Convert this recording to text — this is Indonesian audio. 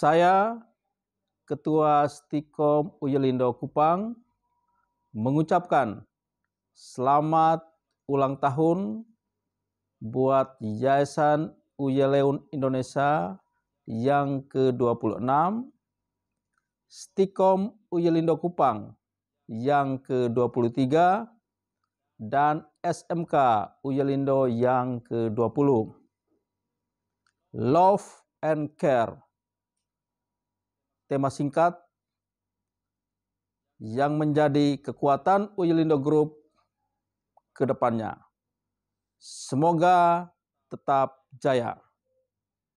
Saya, Ketua Stikom Uyelindo Kupang, mengucapkan selamat ulang tahun buat Yayasan Uyeleun Indonesia yang ke-26, Stikom Uyelindo Kupang yang ke-23, dan SMK Uyelindo yang ke-20. Love and Care tema singkat yang menjadi kekuatan Uyelindo Group ke depannya. Semoga tetap jaya.